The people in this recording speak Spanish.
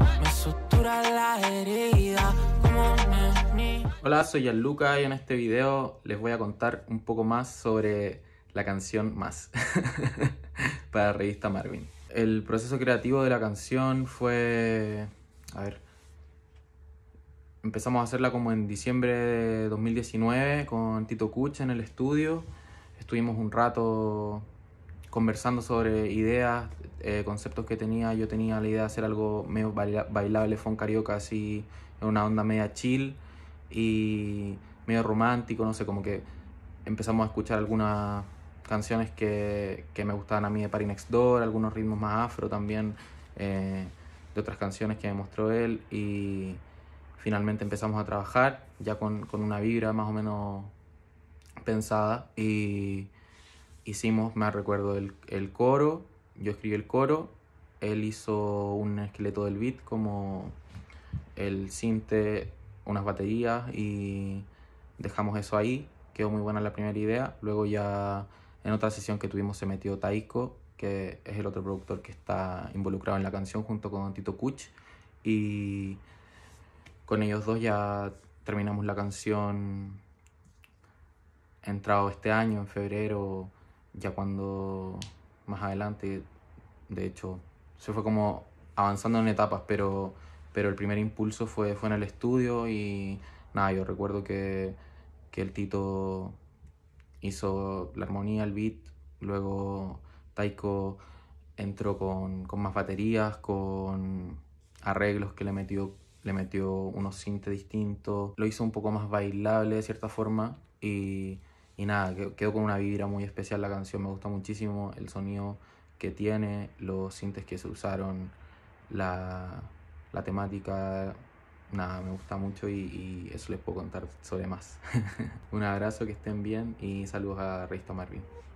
me sutura la herida como Hola, soy Gianluca y en este video les voy a contar un poco más sobre la canción Más para la revista Marvin. El proceso creativo de la canción fue... A ver, empezamos a hacerla como en diciembre de 2019 con Tito Kuch en el estudio. Estuvimos un rato conversando sobre ideas, eh, conceptos que tenía. Yo tenía la idea de hacer algo medio bailable, fon carioca, así, en una onda media chill y medio romántico, no sé, como que empezamos a escuchar algunas canciones que, me gustaban a mí de Party Next Door, algunos ritmos más afro también, eh, de otras canciones que me mostró él y finalmente empezamos a trabajar ya con, con una vibra más o menos pensada y hicimos, me recuerdo, el, coro, yo escribí el coro, él hizo un esqueleto del beat como el cinte, unas baterías y dejamos eso ahí, quedó muy buena la primera idea, luego ya en otra sesión que tuvimos se metió Taiko, que es el otro productor que está involucrado en la canción junto con Tito Kuch y con ellos dos ya terminamos la canción entrado este año, en febrero, ya cuando más adelante, de hecho, se fue como avanzando en etapas, pero, pero el primer impulso fue, fue en el estudio y nada, yo recuerdo que, que el Tito hizo la armonía, el beat, luego Taiko entró con, con más baterías, con arreglos que le metió, le metió unos cintes distintos, lo hizo un poco más bailable de cierta forma y y nada, quedó con una vibra muy especial la canción, me gusta muchísimo el sonido que tiene, los sintes que se usaron, la, temática, nada, me gusta mucho y, eso les puedo contar sobre más. Un abrazo, que estén bien y saludos a Risto Marvin.